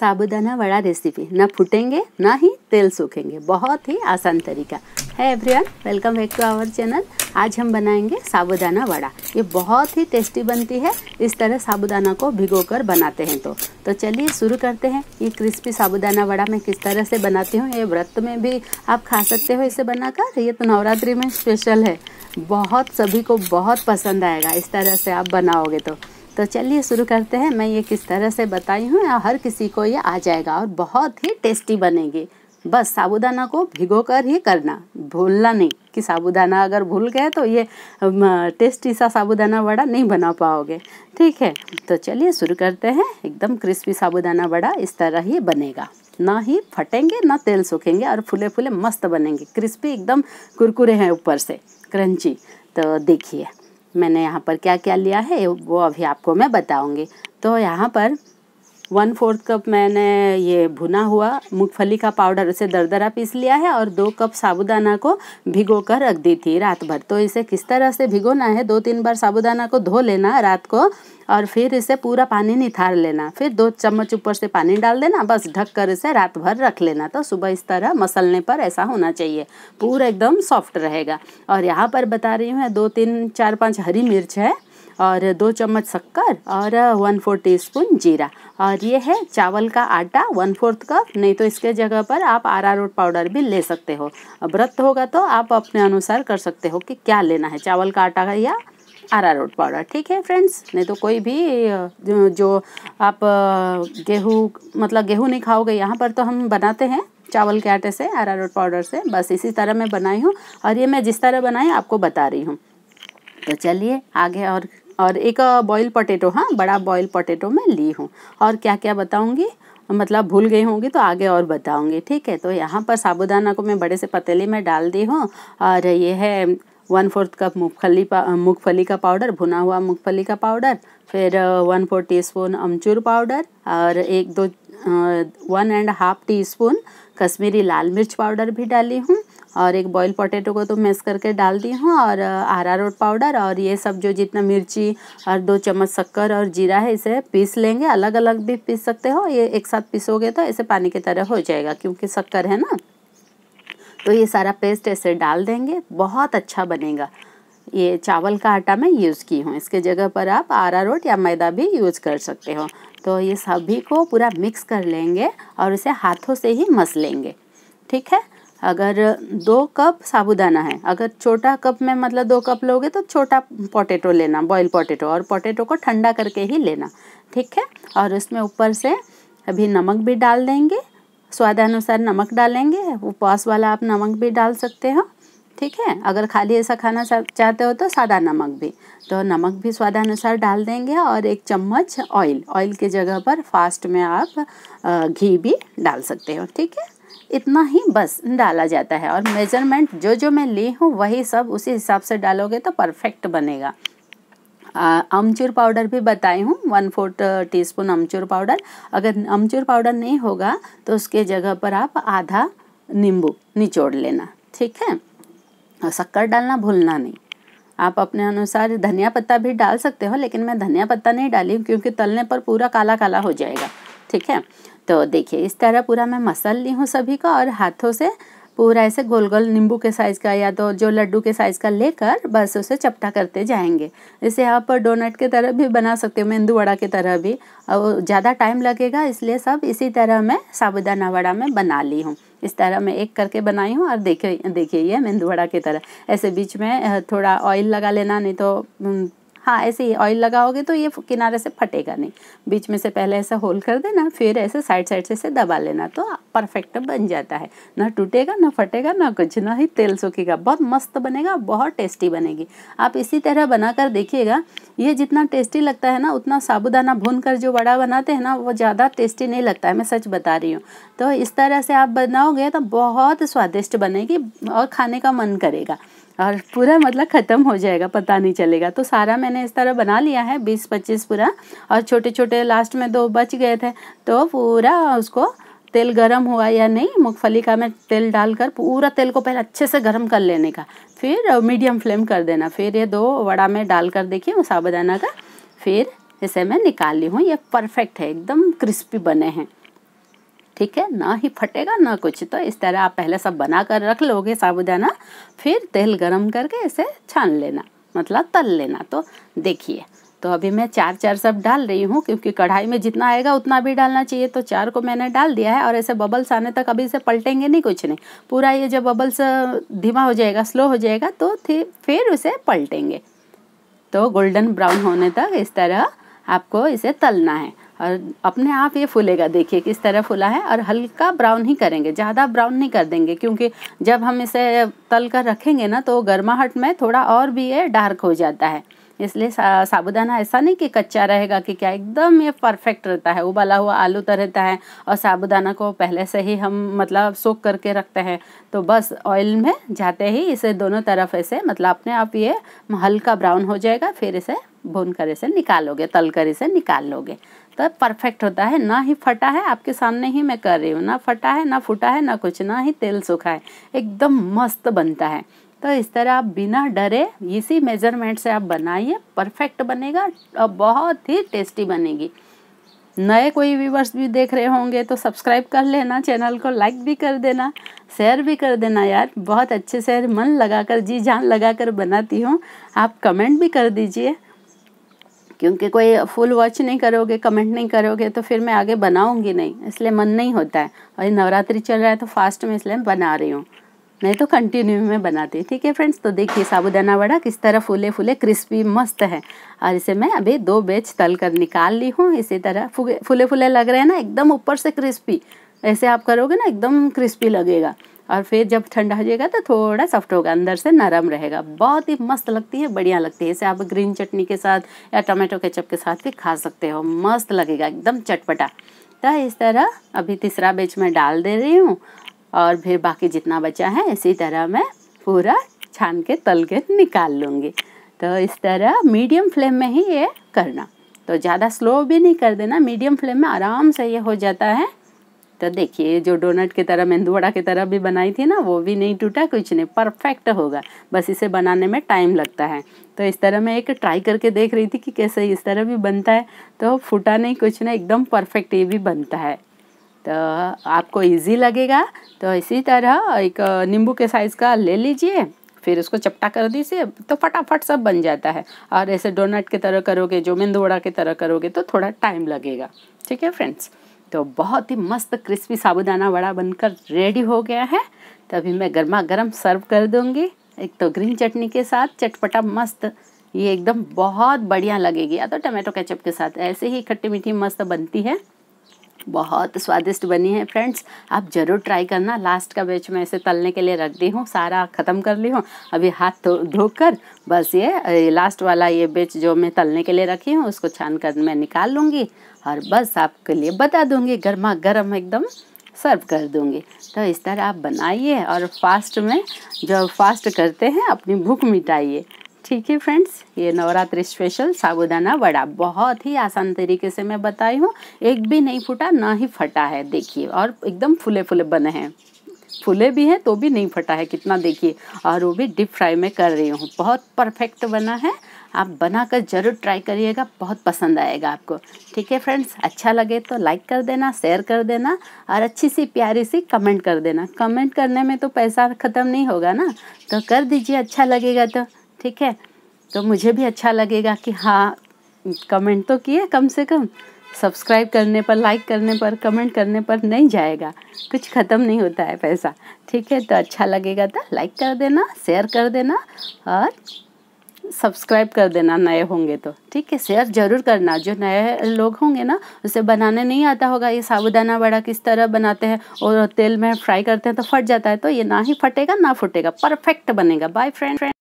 साबुदाना vada recipe ना फूटेंगे ना ही तेल सूखेंगे बहुत ही आसान तरीका है everyone welcome back to our channel आज हम बनाएंगे साबुदाना वड़ा ये बहुत ही टेस्टी बनती है इस तरह साबुदाना को भिगोकर बनाते हैं तो तो चलिए शुरू करते हैं ये क्रिस्पी साबुदाना वड़ा मैं किस तरह से बनाती हूँ ये व्रत में भी आप खा सकते हो इसे बनाकर ये तो नवरात्रि में स्पेशल है बहुत सभी को बहुत पसंद आएगा इस तरह से आप बनाओगे तो तो चलिए शुरू करते हैं मैं ये किस तरह से बताई हूँ हर किसी को ये आ जाएगा और बहुत ही टेस्टी बनेगी बस साबूदाना को भिगो कर ही करना भूलना नहीं कि साबूदाना अगर भूल गए तो ये टेस्टी सा साबूदाना वड़ा नहीं बना पाओगे ठीक है तो चलिए शुरू करते हैं एकदम क्रिस्पी साबूदाना वड़ा इस तरह ही बनेगा ना ही फटेंगे ना तेल सूखेंगे और फूले फूले मस्त बनेंगे क्रिस्पी एकदम कुरकुरे हैं ऊपर से क्रंची तो देखिए मैंने यहाँ पर क्या क्या लिया है वो अभी आपको मैं बताऊँगी तो यहाँ पर वन फोर्थ कप मैंने ये भुना हुआ मूँगफली का पाउडर उसे दरदरा पीस लिया है और दो कप साबुदाना को भिगो कर रख दी थी रात भर तो इसे किस तरह से भिगोना है दो तीन बार साबुदाना को धो लेना रात को और फिर इसे पूरा पानी निथार लेना फिर दो चम्मच ऊपर से पानी डाल देना बस ढक कर इसे रात भर रख लेना तो सुबह इस तरह मसलने पर ऐसा होना चाहिए पूरा एकदम सॉफ्ट रहेगा और यहाँ पर बता रही हूँ दो तीन चार पाँच हरी मिर्च है और दो चम्मच शक्कर और वन फोर टी स्पून जीरा और ये है चावल का आटा वन फोर्थ कप नहीं तो इसके जगह पर आप आरारोट पाउडर भी ले सकते हो व्रत होगा तो आप अपने अनुसार कर सकते हो कि क्या लेना है चावल का आटा या आरारोट पाउडर ठीक है फ्रेंड्स नहीं तो कोई भी जो आप गेहूँ मतलब गेहूँ नहीं खाओगे यहाँ पर तो हम बनाते हैं चावल के आटे से आरारोट पाउडर से बस इसी तरह मैं बनाई हूँ और ये मैं जिस तरह बनाई आपको बता रही हूँ तो चलिए आगे और और एक बॉयल पोटैटो हाँ बड़ा बॉयल पोटैटो मैं ली हूँ और क्या क्या बताऊँगी मतलब भूल गई होंगी तो आगे और बताऊँगी ठीक है तो यहाँ पर साबुदाना को मैं बड़े से पतीले में डाल दी हूँ और ये है वन फोर्थ कप पा मूँगफली का पाउडर भुना हुआ मूँगफली का पाउडर फिर वन फोर टी स्पून अमचूर पाउडर और एक दो one and half teaspoon Kashmiri लाल मिर्च पाउडर भी डाली हूँ और एक बॉयल पोटैटो को तो मैश करके डाल दी हूँ और आरा रोट पाउडर और ये सब जो जितना मिर्ची और दो चम्मच शक्कर और जीरा है इसे पीस लेंगे अलग अलग भी पीस सकते हो ये एक साथ पीसोगे तो ऐसे पानी की तरह हो जाएगा क्योंकि शक्कर है ना तो ये सारा पेस्ट ऐसे डाल देंगे बहुत अच्छा बनेगा ये चावल का आटा मैं यूज़ की हूँ इसके जगह पर आप आरा रोट या मैदा भी यूज़ कर सकते हो तो ये सभी को पूरा मिक्स कर लेंगे और इसे हाथों से ही मस लेंगे ठीक है अगर दो कप साबुदाना है अगर छोटा कप में मतलब दो कप लोगे तो छोटा पोटैटो लेना बॉयल पोटैटो और पोटैटो को ठंडा करके ही लेना ठीक है और इसमें ऊपर से अभी नमक भी डाल देंगे स्वादानुसार नमक डालेंगे उपवास वाला आप नमक भी डाल सकते हो ठीक है अगर खाली ऐसा खाना चाहते हो तो सादा नमक भी तो नमक भी स्वादानुसार डाल देंगे और एक चम्मच ऑयल ऑयल की जगह पर फास्ट में आप घी भी डाल सकते हो ठीक है इतना ही बस डाला जाता है और मेजरमेंट जो जो मैं ली हूँ वही सब उसी हिसाब से डालोगे तो परफेक्ट बनेगा अमचूर पाउडर भी बताई हूँ वन फोर्थ टी स्पून अमचूर पाउडर अगर अमचूर पाउडर नहीं होगा तो उसके जगह पर आप आधा नींबू निचोड़ लेना ठीक है और शक्कर डालना भूलना नहीं आप अपने अनुसार धनिया पत्ता भी डाल सकते हो लेकिन मैं धनिया पत्ता नहीं डाली क्योंकि तलने पर पूरा काला काला हो जाएगा ठीक है तो देखिए इस तरह पूरा मैं मसल ली हूँ सभी का और हाथों से पूरा ऐसे गोल गोल नींबू के साइज़ का या तो जो लड्डू के साइज़ का लेकर बस उसे चपटा करते जाएंगे इसे आप डोनट के तरह भी बना सकते हो मेंदू वड़ा के तरह भी और ज़्यादा टाइम लगेगा इसलिए सब इसी तरह मैं साबुदाना वड़ा में बना ली हूँ इस तरह मैं एक करके बनाई हूँ और देखिए देखिए ये मेंदू वड़ा की तरह ऐसे बीच में थोड़ा ऑयल लगा लेना नहीं तो हाँ ऐसे ही ऑयल लगाओगे तो ये किनारे से फटेगा नहीं बीच में से पहले ऐसा होल कर देना फिर ऐसे साइड साइड से ऐसे दबा लेना तो परफेक्ट बन जाता है ना टूटेगा ना फटेगा ना कुछ ना ही तेल सूखेगा बहुत मस्त बनेगा बहुत टेस्टी बनेगी आप इसी तरह बनाकर देखिएगा ये जितना टेस्टी लगता है ना उतना साबुदाना भून कर जो बड़ा बनाते हैं ना वो ज़्यादा टेस्टी नहीं लगता है मैं सच बता रही हूँ तो इस तरह से आप बनाओगे तो बहुत स्वादिष्ट बनेगी और खाने का मन करेगा और पूरा मतलब ख़त्म हो जाएगा पता नहीं चलेगा तो सारा मैंने इस तरह बना लिया है बीस पच्चीस पूरा और छोटे छोटे लास्ट में दो बच गए थे तो पूरा उसको तेल गरम हुआ या नहीं मूँगफली का मैं तेल डालकर पूरा तेल को पहले अच्छे से गरम कर लेने का फिर मीडियम फ्लेम कर देना फिर ये दो वड़ा में डाल कर देखिए साबुदाना का फिर इसे मैं निकाल ली हूँ ये परफेक्ट है एकदम क्रिस्पी बने हैं ठीक है ना ही फटेगा ना कुछ तो इस तरह आप पहले सब बना कर रख लोगे साबुदाना फिर तेल गरम करके इसे छान लेना मतलब तल लेना तो देखिए तो अभी मैं चार चार सब डाल रही हूँ क्योंकि कढ़ाई में जितना आएगा उतना भी डालना चाहिए तो चार को मैंने डाल दिया है और ऐसे बबल्स आने तक अभी इसे पलटेंगे नहीं कुछ नहीं पूरा ये जब बबल्स धीमा हो जाएगा स्लो हो जाएगा तो फिर उसे पलटेंगे तो गोल्डन ब्राउन होने तक इस तरह आपको इसे तलना है और अपने आप ये फूलेगा देखिए किस तरह फूला है और हल्का ब्राउन ही करेंगे ज़्यादा ब्राउन नहीं कर देंगे क्योंकि जब हम इसे तल कर रखेंगे ना तो गर्माहट में थोड़ा और भी ये डार्क हो जाता है इसलिए साबुदाना ऐसा नहीं कि कच्चा रहेगा कि क्या एकदम ये परफेक्ट रहता है उबाला हुआ आलू तो रहता है और साबुदाना को पहले से ही हम मतलब सोख करके रखते हैं तो बस ऑयल में जाते ही इसे दोनों तरफ ऐसे मतलब अपने आप ये हल्का ब्राउन हो जाएगा फिर इसे भून कर इसे निकालोगे तल कर इसे निकाल लोगे होता है परफेक्ट होता है ना ही फटा है आपके सामने ही मैं कर रही हूँ ना फटा है ना फूटा है ना कुछ ना ही तेल सूखा है एकदम मस्त बनता है तो इस तरह आप बिना डरे इसी मेजरमेंट से आप बनाइए परफेक्ट बनेगा और बहुत ही टेस्टी बनेगी नए कोई व्यूवर्स भी देख रहे होंगे तो सब्सक्राइब कर लेना चैनल को लाइक भी कर देना शेयर भी कर देना यार बहुत अच्छे से मन लगाकर जी जान लगाकर बनाती हूँ आप कमेंट भी कर दीजिए क्योंकि कोई फुल वॉच नहीं करोगे कमेंट नहीं करोगे तो फिर मैं आगे बनाऊंगी नहीं इसलिए मन नहीं होता है और ये नवरात्रि चल रहा है तो फास्ट में इसलिए बना रही हूँ नहीं तो कंटिन्यू में बनाती हूँ ठीक है फ्रेंड्स तो देखिए साबुदाना वड़ा किस तरह फूले फूले क्रिस्पी मस्त है और इसे मैं अभी दो बेच तल कर निकाल ली हूँ इसी तरह फूले फूले लग रहे हैं ना एकदम ऊपर से क्रिस्पी ऐसे आप करोगे ना एकदम क्रिस्पी लगेगा और फिर जब ठंडा हो जाएगा तो थोड़ा सॉफ्ट होगा अंदर से नरम रहेगा बहुत ही मस्त लगती है बढ़िया लगती है इसे आप ग्रीन चटनी के साथ या टमाटो केचप के साथ भी खा सकते हो मस्त लगेगा एकदम चटपटा तो इस तरह अभी तीसरा बेच में डाल दे रही हूँ और फिर बाकी जितना बचा है इसी तरह मैं पूरा छान के तल के निकाल लूँगी तो इस तरह मीडियम फ्लेम में ही ये करना तो ज़्यादा स्लो भी नहीं कर देना मीडियम फ्लेम में आराम से ये हो जाता है तो देखिए जो डोनट की तरह मेंदू वड़ा की तरह भी बनाई थी ना वो भी नहीं टूटा कुछ नहीं परफेक्ट होगा बस इसे बनाने में टाइम लगता है तो इस तरह मैं एक ट्राई करके देख रही थी कि कैसे इस तरह भी बनता है तो फूटा नहीं कुछ नहीं एकदम परफेक्ट ये भी बनता है तो आपको इजी लगेगा तो इसी तरह एक नींबू के साइज़ का ले लीजिए फिर उसको चपटा कर दीजिए तो फटाफट सब बन जाता है और ऐसे डोनट की तरह करोगे जो मेंदू वड़ा की तरह करोगे तो थोड़ा टाइम लगेगा ठीक है फ्रेंड्स तो बहुत ही मस्त क्रिस्पी साबुदाना वड़ा बनकर रेडी हो गया है तो अभी मैं गर्मा गर्म सर्व कर दूँगी एक तो ग्रीन चटनी के साथ चटपटा मस्त ये एकदम बहुत बढ़िया लगेगी या तो टमाटो केचप के साथ ऐसे ही खट्टी मीठी मस्त बनती है बहुत स्वादिष्ट बनी है फ्रेंड्स आप ज़रूर ट्राई करना लास्ट का बैच मैं इसे तलने के लिए रख दी हूँ सारा ख़त्म कर ली हूँ अभी हाथ धोकर बस ये लास्ट वाला ये बैच जो मैं तलने के लिए रखी हूँ उसको छान कर मैं निकाल लूँगी और बस आपके लिए बता दूँगी गर्मा गर्म एकदम सर्व कर दूँगी तो इस तरह आप बनाइए और फास्ट में जो फास्ट करते हैं अपनी भूख मिटाइए ठीक है फ्रेंड्स ये नवरात्रि स्पेशल साबुदाना वड़ा बहुत ही आसान तरीके से मैं बताई हूँ एक भी नहीं फूटा ना ही फटा है देखिए और एकदम फूले फुले बने हैं फूले भी हैं तो भी नहीं फटा है कितना देखिए और वो भी डीप फ्राई में कर रही हूँ बहुत परफेक्ट बना है आप बनाकर ज़रूर ट्राई करिएगा बहुत पसंद आएगा आपको ठीक है फ्रेंड्स अच्छा लगे तो लाइक कर देना शेयर कर देना और अच्छी सी प्यारी सी कमेंट कर देना कमेंट करने में तो पैसा ख़त्म नहीं होगा ना तो कर दीजिए अच्छा लगेगा तो ठीक है तो मुझे भी अच्छा लगेगा कि हाँ कमेंट तो किए कम से कम सब्सक्राइब करने पर लाइक करने पर कमेंट करने पर नहीं जाएगा कुछ ख़त्म नहीं होता है पैसा ठीक है तो अच्छा लगेगा तो लाइक कर देना शेयर कर देना और सब्सक्राइब कर देना नए होंगे तो ठीक है शेयर ज़रूर करना जो नए लोग होंगे ना उसे बनाने नहीं आता होगा ये साबुदाना बड़ा किस तरह बनाते हैं और तेल में फ्राई करते हैं तो फट जाता है तो ये ना ही फटेगा ना फूटेगा परफेक्ट बनेगा बाय फ्रेंड फ्रेंड